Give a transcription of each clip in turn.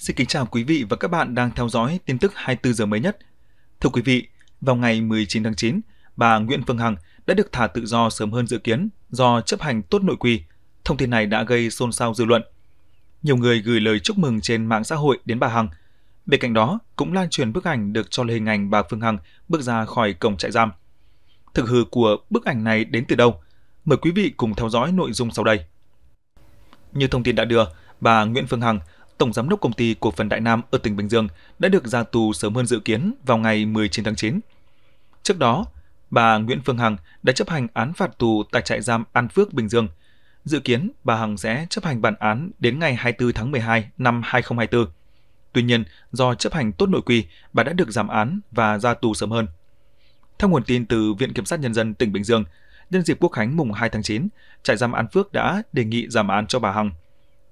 Xin kính chào quý vị và các bạn đang theo dõi tin tức 24 giờ mới nhất. Thưa quý vị, vào ngày 19 tháng 9, bà Nguyễn Phương Hằng đã được thả tự do sớm hơn dự kiến do chấp hành tốt nội quy. Thông tin này đã gây xôn xao dư luận. Nhiều người gửi lời chúc mừng trên mạng xã hội đến bà Hằng. Bên cạnh đó, cũng lan truyền bức ảnh được cho là hình ảnh bà Phương Hằng bước ra khỏi cổng trại giam. Thực hư của bức ảnh này đến từ đâu? Mời quý vị cùng theo dõi nội dung sau đây. Như thông tin đã đưa, bà Nguyễn Phương Hằng Tổng Giám đốc Công ty Cổ phần Đại Nam ở tỉnh Bình Dương đã được ra tù sớm hơn dự kiến vào ngày 19 tháng 9. Trước đó, bà Nguyễn Phương Hằng đã chấp hành án phạt tù tại trại giam An Phước, Bình Dương. Dự kiến bà Hằng sẽ chấp hành bản án đến ngày 24 tháng 12 năm 2024. Tuy nhiên, do chấp hành tốt nội quy, bà đã được giảm án và ra tù sớm hơn. Theo nguồn tin từ Viện Kiểm sát Nhân dân tỉnh Bình Dương, nhân dịp Quốc khánh mùng 2 tháng 9, trại giam An Phước đã đề nghị giảm án cho bà Hằng.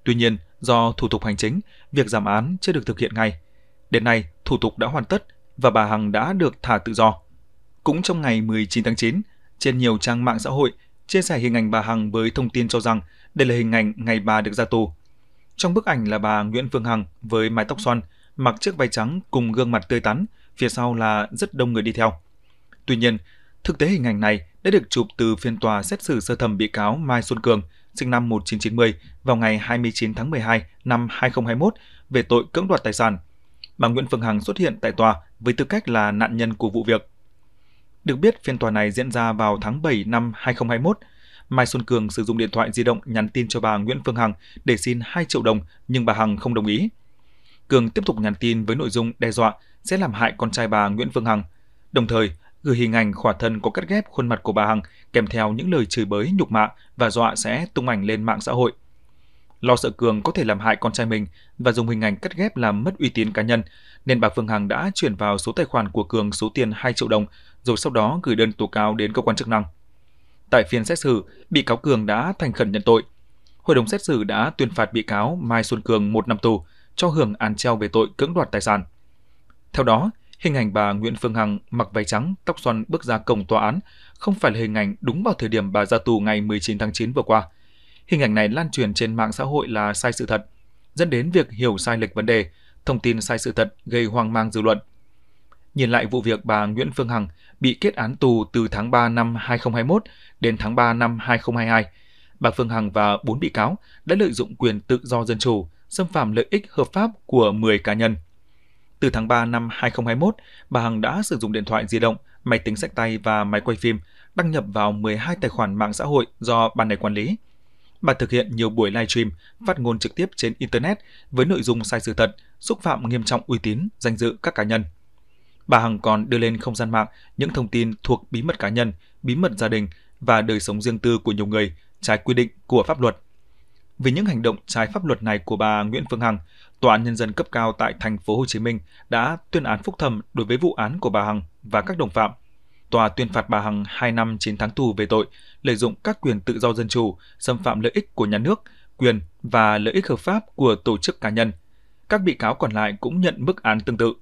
Tuy nhiên, do thủ tục hành chính, việc giảm án chưa được thực hiện ngay. Đến nay, thủ tục đã hoàn tất và bà Hằng đã được thả tự do. Cũng trong ngày 19 tháng 9, trên nhiều trang mạng xã hội chia sẻ hình ảnh bà Hằng với thông tin cho rằng đây là hình ảnh ngày bà được ra tù. Trong bức ảnh là bà Nguyễn Phương Hằng với mái tóc xoăn, mặc chiếc váy trắng cùng gương mặt tươi tắn, phía sau là rất đông người đi theo. Tuy nhiên, thực tế hình ảnh này đã được chụp từ phiên tòa xét xử sơ thẩm bị cáo Mai Xuân Cường – sinh năm 1990 vào ngày 29 tháng 12 năm 2021 về tội cưỡng đoạt tài sản. Bà Nguyễn Phương Hằng xuất hiện tại tòa với tư cách là nạn nhân của vụ việc. Được biết, phiên tòa này diễn ra vào tháng 7 năm 2021. Mai Xuân Cường sử dụng điện thoại di động nhắn tin cho bà Nguyễn Phương Hằng để xin 2 triệu đồng nhưng bà Hằng không đồng ý. Cường tiếp tục nhắn tin với nội dung đe dọa sẽ làm hại con trai bà Nguyễn Phương Hằng. Đồng thời, gửi hình ảnh khỏa thân có cắt ghép khuôn mặt của bà Hằng kèm theo những lời chửi bới, nhục mạ và dọa sẽ tung ảnh lên mạng xã hội. Lo sợ Cường có thể làm hại con trai mình và dùng hình ảnh cắt ghép làm mất uy tín cá nhân, nên bà Phương Hằng đã chuyển vào số tài khoản của Cường số tiền 2 triệu đồng, rồi sau đó gửi đơn tố cáo đến cơ quan chức năng. Tại phiên xét xử, bị cáo Cường đã thành khẩn nhận tội. Hội đồng xét xử đã tuyên phạt bị cáo Mai Xuân Cường một năm tù, cho hưởng án treo về tội cưỡng đoạt tài sản. Theo đó, Hình ảnh bà Nguyễn Phương Hằng mặc váy trắng, tóc xoăn bước ra cổng tòa án không phải là hình ảnh đúng vào thời điểm bà ra tù ngày 19 tháng 9 vừa qua. Hình ảnh này lan truyền trên mạng xã hội là sai sự thật, dẫn đến việc hiểu sai lệch vấn đề, thông tin sai sự thật gây hoang mang dư luận. Nhìn lại vụ việc bà Nguyễn Phương Hằng bị kết án tù từ tháng 3 năm 2021 đến tháng 3 năm 2022, bà Phương Hằng và 4 bị cáo đã lợi dụng quyền tự do dân chủ, xâm phạm lợi ích hợp pháp của 10 cá nhân – từ tháng 3 năm 2021, bà Hằng đã sử dụng điện thoại di động, máy tính sách tay và máy quay phim, đăng nhập vào 12 tài khoản mạng xã hội do bà này quản lý. Bà thực hiện nhiều buổi live stream, phát ngôn trực tiếp trên Internet với nội dung sai sự thật, xúc phạm nghiêm trọng uy tín, danh dự các cá nhân. Bà Hằng còn đưa lên không gian mạng những thông tin thuộc bí mật cá nhân, bí mật gia đình và đời sống riêng tư của nhiều người, trái quy định của pháp luật – vì những hành động trái pháp luật này của bà Nguyễn Phương Hằng, Tòa án nhân dân cấp cao tại thành phố Hồ Chí Minh đã tuyên án phúc thẩm đối với vụ án của bà Hằng và các đồng phạm. Tòa tuyên phạt bà Hằng 2 năm 9 tháng tù về tội lợi dụng các quyền tự do dân chủ, xâm phạm lợi ích của nhà nước, quyền và lợi ích hợp pháp của tổ chức cá nhân. Các bị cáo còn lại cũng nhận mức án tương tự.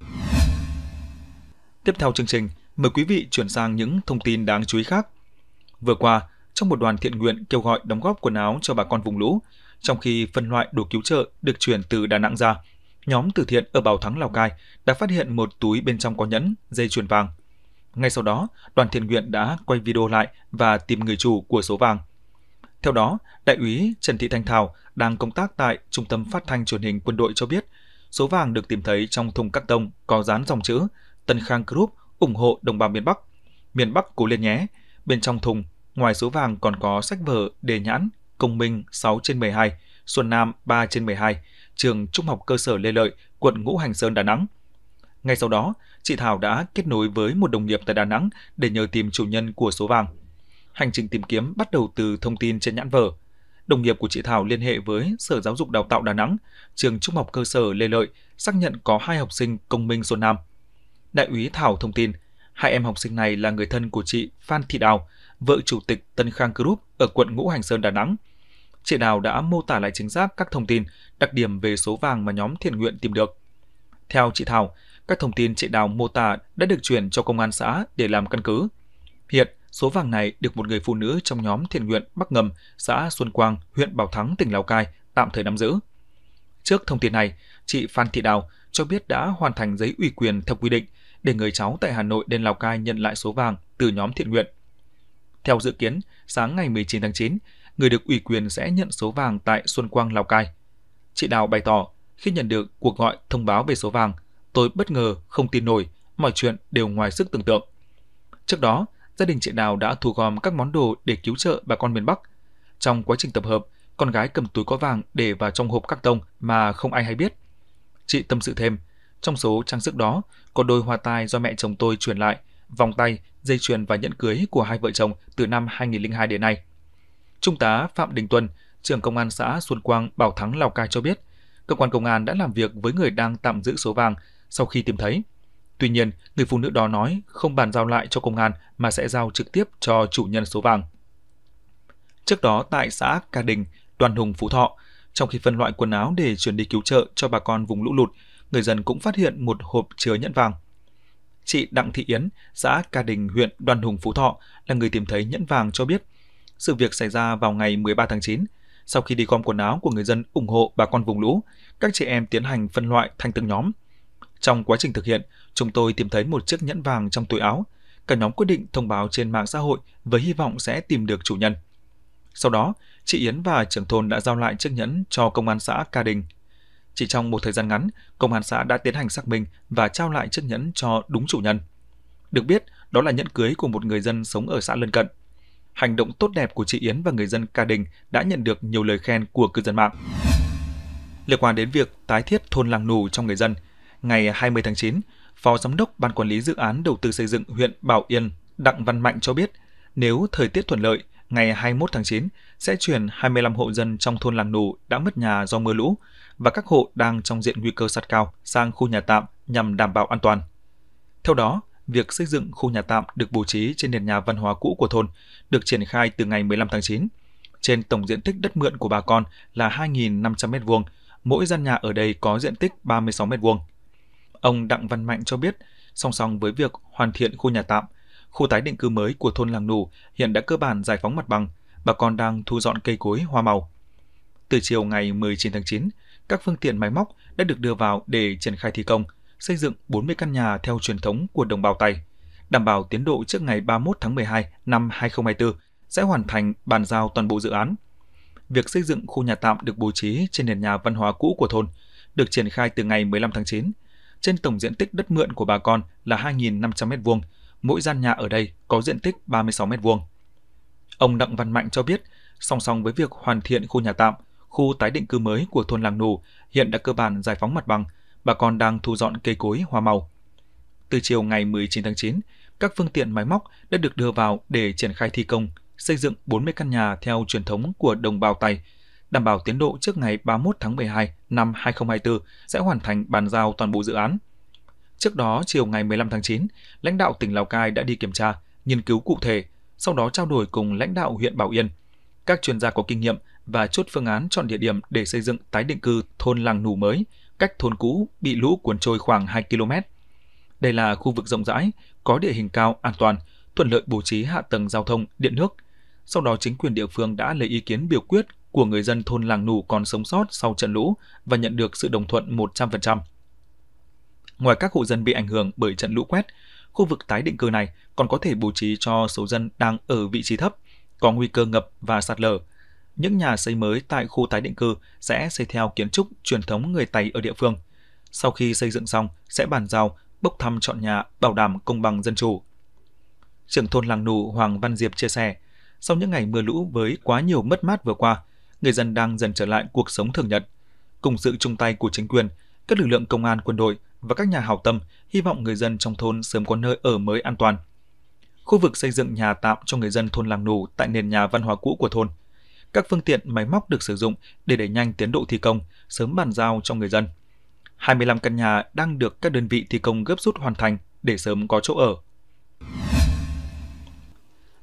Tiếp theo chương trình, mời quý vị chuyển sang những thông tin đáng chú ý khác. Vừa qua, trong một đoàn thiện nguyện kêu gọi đóng góp quần áo cho bà con vùng lũ, trong khi phân loại đồ cứu trợ được chuyển từ Đà Nẵng ra. Nhóm từ thiện ở Bảo Thắng Lào Cai đã phát hiện một túi bên trong có nhẫn, dây chuyền vàng. Ngay sau đó, đoàn thiện nguyện đã quay video lại và tìm người chủ của số vàng. Theo đó, đại úy Trần Thị Thanh Thảo đang công tác tại Trung tâm Phát thanh Truyền hình Quân đội cho biết, số vàng được tìm thấy trong thùng cắt tông có dán dòng chữ Tân Khang Group ủng hộ đồng bào miền Bắc. Miền Bắc cố lên nhé. Bên trong thùng, ngoài số vàng còn có sách vở, đề nhãn, Công Minh 6 trên 12, Xuân Nam 3 trên 12, trường Trung học cơ sở Lê Lợi, quận Ngũ Hành Sơn, Đà Nẵng. Ngay sau đó, chị Thảo đã kết nối với một đồng nghiệp tại Đà Nẵng để nhờ tìm chủ nhân của số vàng. Hành trình tìm kiếm bắt đầu từ thông tin trên nhãn vở. Đồng nghiệp của chị Thảo liên hệ với Sở Giáo dục Đào tạo Đà Nẵng, trường Trung học cơ sở Lê Lợi, xác nhận có hai học sinh Công Minh Xuân Nam. Đại úy Thảo thông tin, hai em học sinh này là người thân của chị Phan Thị Đào, vợ chủ tịch Tân Khang Group ở quận Ngũ Hành Sơn Đà Nẵng chị Đào đã mô tả lại chính xác các thông tin, đặc điểm về số vàng mà nhóm thiện nguyện tìm được. Theo chị Thảo, các thông tin chị Đào mô tả đã được chuyển cho công an xã để làm căn cứ. Hiện, số vàng này được một người phụ nữ trong nhóm thiện nguyện Bắc Ngầm, xã Xuân Quang, huyện Bảo Thắng, tỉnh Lào Cai tạm thời nắm giữ. Trước thông tin này, chị Phan Thị Đào cho biết đã hoàn thành giấy ủy quyền theo quy định để người cháu tại Hà Nội đến Lào Cai nhận lại số vàng từ nhóm thiện nguyện. Theo dự kiến, sáng ngày 19 tháng 9, người được ủy quyền sẽ nhận số vàng tại Xuân Quang, Lào Cai. Chị Đào bày tỏ, khi nhận được cuộc gọi thông báo về số vàng, tôi bất ngờ, không tin nổi, mọi chuyện đều ngoài sức tưởng tượng. Trước đó, gia đình chị Đào đã thu gom các món đồ để cứu trợ bà con miền Bắc. Trong quá trình tập hợp, con gái cầm túi có vàng để vào trong hộp các tông mà không ai hay biết. Chị tâm sự thêm, trong số trang sức đó có đôi hoa tai do mẹ chồng tôi truyền lại, vòng tay, dây chuyền và nhẫn cưới của hai vợ chồng từ năm 2002 đến nay. Trung tá Phạm Đình Tuân, trưởng công an xã Xuân Quang, Bảo Thắng, Lào Cai cho biết, cơ quan công an đã làm việc với người đang tạm giữ số vàng sau khi tìm thấy. Tuy nhiên, người phụ nữ đó nói không bàn giao lại cho công an mà sẽ giao trực tiếp cho chủ nhân số vàng. Trước đó tại xã Ca Đình, Đoàn Hùng, Phú Thọ, trong khi phân loại quần áo để chuyển đi cứu trợ cho bà con vùng lũ lụt, người dân cũng phát hiện một hộp chứa nhẫn vàng. Chị Đặng Thị Yến, xã Ca Đình, huyện Đoàn Hùng, Phú Thọ là người tìm thấy nhẫn vàng cho biết – sự việc xảy ra vào ngày 13 tháng 9. Sau khi đi gom quần áo của người dân ủng hộ bà con vùng lũ, các chị em tiến hành phân loại thành từng nhóm. Trong quá trình thực hiện, chúng tôi tìm thấy một chiếc nhẫn vàng trong túi áo. Cả nhóm quyết định thông báo trên mạng xã hội với hy vọng sẽ tìm được chủ nhân. Sau đó, chị Yến và trưởng thôn đã giao lại chiếc nhẫn cho công an xã Ca Đình. Chỉ trong một thời gian ngắn, công an xã đã tiến hành xác minh và trao lại chiếc nhẫn cho đúng chủ nhân. Được biết, đó là nhẫn cưới của một người dân sống ở xã lân cận hành động tốt đẹp của chị Yến và người dân Ca Đình đã nhận được nhiều lời khen của cư dân mạng. Liên quan đến việc tái thiết thôn làng nù trong người dân, ngày 20 tháng 9, Phó Giám đốc Ban Quản lý Dự án Đầu tư xây dựng huyện Bảo Yên Đặng Văn Mạnh cho biết, nếu thời tiết thuận lợi, ngày 21 tháng 9 sẽ chuyển 25 hộ dân trong thôn làng nù đã mất nhà do mưa lũ và các hộ đang trong diện nguy cơ sạt cao sang khu nhà tạm nhằm đảm bảo an toàn. Theo đó, việc xây dựng khu nhà tạm được bố trí trên nền nhà văn hóa cũ của thôn, được triển khai từ ngày 15 tháng 9. Trên tổng diện tích đất mượn của bà con là 2.500 m2, mỗi gian nhà ở đây có diện tích 36 m2. Ông Đặng Văn Mạnh cho biết, song song với việc hoàn thiện khu nhà tạm, khu tái định cư mới của thôn Làng Nù hiện đã cơ bản giải phóng mặt bằng, bà con đang thu dọn cây cối hoa màu. Từ chiều ngày 19 tháng 9, các phương tiện máy móc đã được đưa vào để triển khai thi công – xây dựng 40 căn nhà theo truyền thống của đồng bào Tày, đảm bảo tiến độ trước ngày 31 tháng 12 năm 2024 sẽ hoàn thành bàn giao toàn bộ dự án. Việc xây dựng khu nhà tạm được bố trí trên nền nhà văn hóa cũ của thôn, được triển khai từ ngày 15 tháng 9. Trên tổng diện tích đất mượn của bà con là 2.500 m2, mỗi gian nhà ở đây có diện tích 36 m2. Ông Đặng Văn Mạnh cho biết, song song với việc hoàn thiện khu nhà tạm, khu tái định cư mới của thôn Làng Nù hiện đã cơ bản giải phóng mặt bằng, bà con đang thu dọn cây cối hoa màu. Từ chiều ngày 19 tháng 9, các phương tiện máy móc đã được đưa vào để triển khai thi công, xây dựng 40 căn nhà theo truyền thống của đồng bào Tày, đảm bảo tiến độ trước ngày 31 tháng 12 năm 2024 sẽ hoàn thành bàn giao toàn bộ dự án. Trước đó, chiều ngày 15 tháng 9, lãnh đạo tỉnh Lào Cai đã đi kiểm tra, nghiên cứu cụ thể, sau đó trao đổi cùng lãnh đạo huyện Bảo Yên. Các chuyên gia có kinh nghiệm và chốt phương án chọn địa điểm để xây dựng tái định cư thôn làng nù mới – cách thôn cũ bị lũ cuốn trôi khoảng 2 km. Đây là khu vực rộng rãi, có địa hình cao, an toàn, thuận lợi bố trí hạ tầng giao thông, điện nước. Sau đó chính quyền địa phương đã lấy ý kiến biểu quyết của người dân thôn làng nù còn sống sót sau trận lũ và nhận được sự đồng thuận 100%. Ngoài các hộ dân bị ảnh hưởng bởi trận lũ quét, khu vực tái định cư này còn có thể bố trí cho số dân đang ở vị trí thấp, có nguy cơ ngập và sạt lở – những nhà xây mới tại khu tái định cư sẽ xây theo kiến trúc truyền thống người Tày ở địa phương. Sau khi xây dựng xong, sẽ bàn giao, bốc thăm chọn nhà, bảo đảm công bằng dân chủ. Trưởng thôn làng Nù Hoàng Văn Diệp chia sẻ, sau những ngày mưa lũ với quá nhiều mất mát vừa qua, người dân đang dần trở lại cuộc sống thường nhật. Cùng sự chung tay của chính quyền, các lực lượng công an quân đội và các nhà hảo tâm hy vọng người dân trong thôn sớm có nơi ở mới an toàn. Khu vực xây dựng nhà tạm cho người dân thôn làng Nù tại nền nhà văn hóa cũ của thôn – các phương tiện máy móc được sử dụng để đẩy nhanh tiến độ thi công, sớm bàn giao cho người dân. 25 căn nhà đang được các đơn vị thi công gấp rút hoàn thành để sớm có chỗ ở.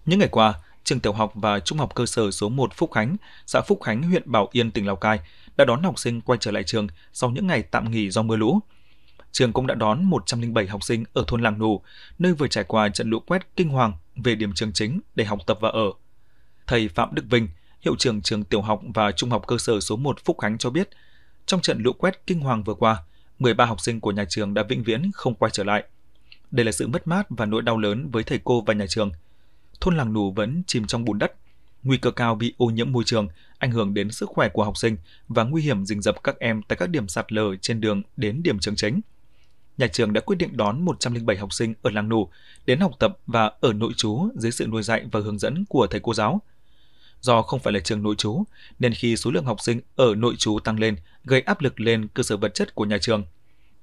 Những ngày qua, trường tiểu học và trung học cơ sở số 1 Phúc Khánh, xã Phúc Khánh, huyện Bảo Yên, tỉnh Lào Cai đã đón học sinh quay trở lại trường sau những ngày tạm nghỉ do mưa lũ. Trường cũng đã đón 107 học sinh ở thôn Làng Nù, nơi vừa trải qua trận lũ quét kinh hoàng về điểm trường chính để học tập và ở. Thầy Phạm Đức Vinh, hiệu trưởng trường tiểu học và trung học cơ sở số 1 Phúc Khánh cho biết, trong trận lũ quét kinh hoàng vừa qua, 13 học sinh của nhà trường đã vĩnh viễn không quay trở lại. Đây là sự mất mát và nỗi đau lớn với thầy cô và nhà trường. Thôn làng nù vẫn chìm trong bùn đất, nguy cơ cao bị ô nhiễm môi trường, ảnh hưởng đến sức khỏe của học sinh và nguy hiểm rình rập các em tại các điểm sạt lở trên đường đến điểm trường chính. Nhà trường đã quyết định đón 107 học sinh ở làng nù đến học tập và ở nội trú dưới sự nuôi dạy và hướng dẫn của thầy cô giáo – do không phải là trường nội trú, nên khi số lượng học sinh ở nội trú tăng lên, gây áp lực lên cơ sở vật chất của nhà trường.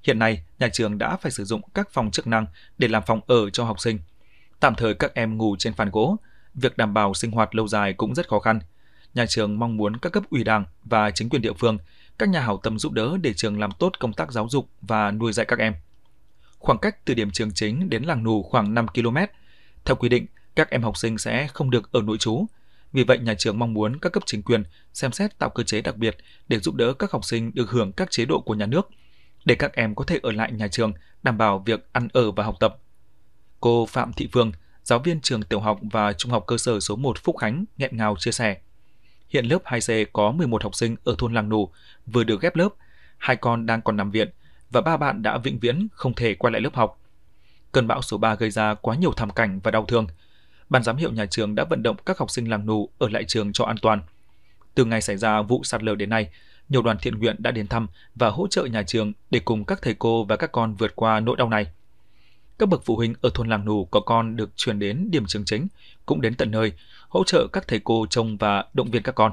Hiện nay, nhà trường đã phải sử dụng các phòng chức năng để làm phòng ở cho học sinh. Tạm thời các em ngủ trên phản gỗ, việc đảm bảo sinh hoạt lâu dài cũng rất khó khăn. Nhà trường mong muốn các cấp ủy đảng và chính quyền địa phương, các nhà hảo tâm giúp đỡ để trường làm tốt công tác giáo dục và nuôi dạy các em. Khoảng cách từ điểm trường chính đến làng nù khoảng 5 km. Theo quy định, các em học sinh sẽ không được ở nội trú vì vậy, nhà trường mong muốn các cấp chính quyền xem xét tạo cơ chế đặc biệt để giúp đỡ các học sinh được hưởng các chế độ của nhà nước, để các em có thể ở lại nhà trường đảm bảo việc ăn ở và học tập. Cô Phạm Thị Phương, giáo viên trường tiểu học và trung học cơ sở số 1 Phúc Khánh, nghẹn ngào chia sẻ. Hiện lớp 2C có 11 học sinh ở thôn Làng Nù, vừa được ghép lớp, hai con đang còn nằm viện và ba bạn đã vĩnh viễn không thể quay lại lớp học. Cơn bão số 3 gây ra quá nhiều thảm cảnh và đau thương – ban giám hiệu nhà trường đã vận động các học sinh làng nù ở lại trường cho an toàn. Từ ngày xảy ra vụ sạt lở đến nay, nhiều đoàn thiện nguyện đã đến thăm và hỗ trợ nhà trường để cùng các thầy cô và các con vượt qua nỗi đau này. Các bậc phụ huynh ở thôn làng nù có con được chuyển đến điểm trường chính, cũng đến tận nơi, hỗ trợ các thầy cô trông và động viên các con.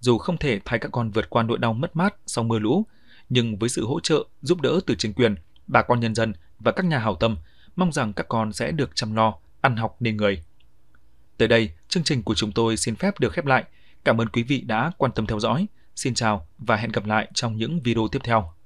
Dù không thể thay các con vượt qua nỗi đau mất mát sau mưa lũ, nhưng với sự hỗ trợ, giúp đỡ từ chính quyền, bà con nhân dân và các nhà hảo tâm, mong rằng các con sẽ được chăm lo, ăn học nên người. Tới đây, chương trình của chúng tôi xin phép được khép lại. Cảm ơn quý vị đã quan tâm theo dõi. Xin chào và hẹn gặp lại trong những video tiếp theo.